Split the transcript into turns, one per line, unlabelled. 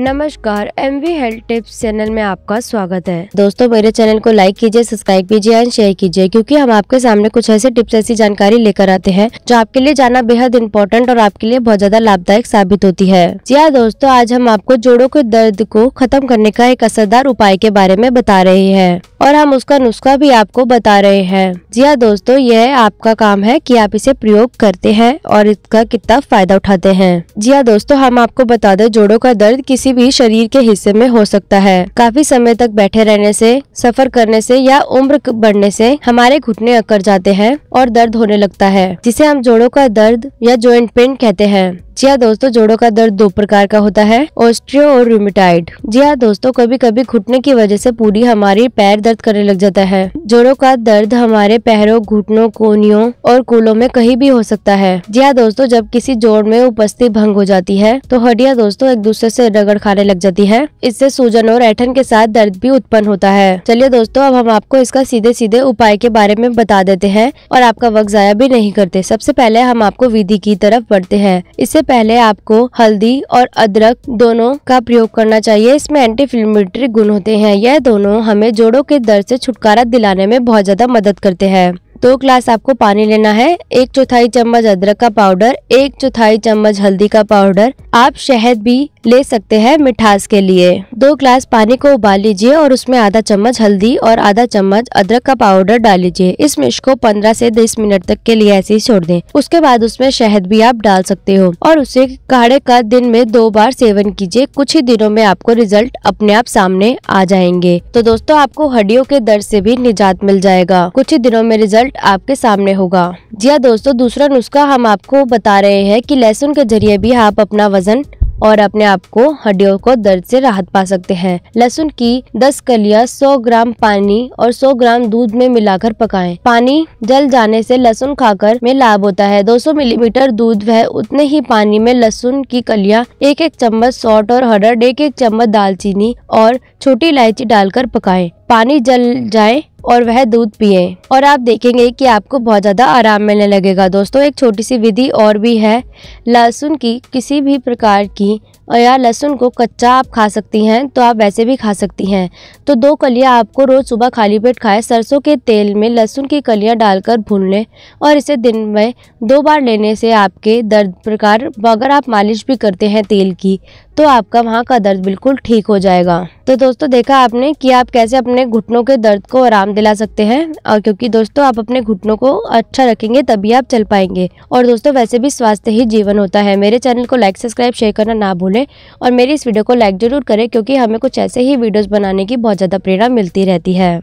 नमस्कार M V health tips channel में आपका स्वागत है दोस्तों मेरे चैनल को लाइक कीजिए सब्सक्राइब कीजिए एंड शेयर कीजिए क्योंकि हम आपके सामने कुछ ऐसे टिप्स ऐसी जानकारी लेकर आते हैं जो आपके लिए जाना बेहद इंपॉर्टेंट और आपके लिए बहुत ज्यादा लाभदायक साबित होती है जी हाँ दोस्तों आज हम आपको जोड़ो के दर्द को खत्म करने का एक असरदार उपाय के बारे में बता रहे हैं और हम उसका नुस्खा भी आपको बता रहे हैं जी हाँ दोस्तों यह आपका काम है कि आप इसे प्रयोग करते हैं और इसका कितना फायदा उठाते हैं जी हाँ दोस्तों हम आपको बता दें जोड़ों का दर्द किसी किसी भी शरीर के हिस्से में हो सकता है काफी समय तक बैठे रहने से सफर करने से या उम्र बढ़ने से हमारे घुटने अकड़ जाते हैं और दर्द होने लगता है जिसे हम जोड़ों का दर्द या ज्वाइंट पेन कहते हैं जी हाँ दोस्तों जोड़ों का दर्द दो प्रकार का होता है ऑस्ट्रियो और रूमिटाइड जी हाँ दोस्तों कभी कभी घुटने की वजह से पूरी हमारी पैर दर्द करने लग जाता है जोड़ों का दर्द हमारे पैरों घुटनों कोनियों और कूलों में कहीं भी हो सकता है जी हाँ दोस्तों जब किसी जोड़ में उपस्थित भंग हो जाती है तो हड्डियाँ दोस्तों एक दूसरे से रगड़ खाने लग जाती है इससे सूजन और ऐठन के साथ दर्द भी उत्पन्न होता है चलिए दोस्तों अब हम आपको इसका सीधे सीधे उपाय के बारे में बता देते हैं और आपका वक्त जाया भी नहीं करते सबसे पहले हम आपको विधि की तरफ बढ़ते हैं इससे पहले आपको हल्दी और अदरक दोनों का प्रयोग करना चाहिए इसमें एंटी फ्लेमेटरी गुण होते हैं यह दोनों हमें जोड़ों के दर्द से छुटकारा दिलाने में बहुत ज्यादा मदद करते हैं दो ग्लास आपको पानी लेना है एक चौथाई चम्मच अदरक का पाउडर एक चौथाई चम्मच हल्दी का पाउडर आप शहद भी ले सकते हैं मिठास के लिए दो ग्लास पानी को उबाल लीजिए और उसमें आधा चम्मच हल्दी और आधा चम्मच अदरक का पाउडर डाल लीजिए इस मिश को पंद्रह से बीस मिनट तक के लिए ऐसे ही छोड़ दें उसके बाद उसमें शहद भी आप डाल सकते हो और उसे काढ़े का दिन में दो बार सेवन कीजिए कुछ ही दिनों में आपको रिजल्ट अपने आप सामने आ जाएंगे तो दोस्तों आपको हड्डियों के दर्द से भी निजात मिल जाएगा कुछ ही दिनों में रिजल्ट आपके सामने होगा जी हाँ दोस्तों दूसरा नुस्खा हम आपको बता रहे हैं कि लहसुन के जरिए भी आप अपना वजन और अपने आप को हड्डियों को दर्द से राहत पा सकते हैं लहसुन की 10 कलियां 100 ग्राम पानी और 100 ग्राम दूध में मिलाकर पकाएं। पानी जल जाने से लहसुन खाकर में लाभ होता है 200 मिलीमीटर दूध वह उतने ही पानी में लहसुन की कलियां एक एक चम्मच सॉल्ट और हरड एक एक चम्मच दालचीनी और छोटी इलायची डालकर पकाए पानी जल जाए और वह दूध पिए और आप देखेंगे कि आपको बहुत ज़्यादा आराम मिलने लगेगा दोस्तों एक छोटी सी विधि और भी है लहसुन की किसी भी प्रकार की या लहसुन को कच्चा आप खा सकती हैं तो आप वैसे भी खा सकती हैं तो दो कलियां आपको रोज़ सुबह खाली पेट खाएं सरसों के तेल में लहसुन की कलियां डालकर भून लें और इसे दिन में दो बार लेने से आपके दर्द प्रकार अगर आप मालिश भी करते हैं तेल की तो आपका वहाँ का दर्द बिल्कुल ठीक हो जाएगा तो दोस्तों देखा आपने कि आप कैसे अपने घुटनों के दर्द को आराम दिला सकते हैं और क्योंकि दोस्तों आप अपने घुटनों को अच्छा रखेंगे तभी आप चल पाएंगे और दोस्तों वैसे भी स्वास्थ्य ही जीवन होता है मेरे चैनल को लाइक सब्सक्राइब शेयर करना ना भूलें और मेरी इस वीडियो को लाइक जरूर करें क्योंकि हमें कुछ ऐसे ही वीडियोज़ बनाने की बहुत ज़्यादा प्रेरणा मिलती रहती है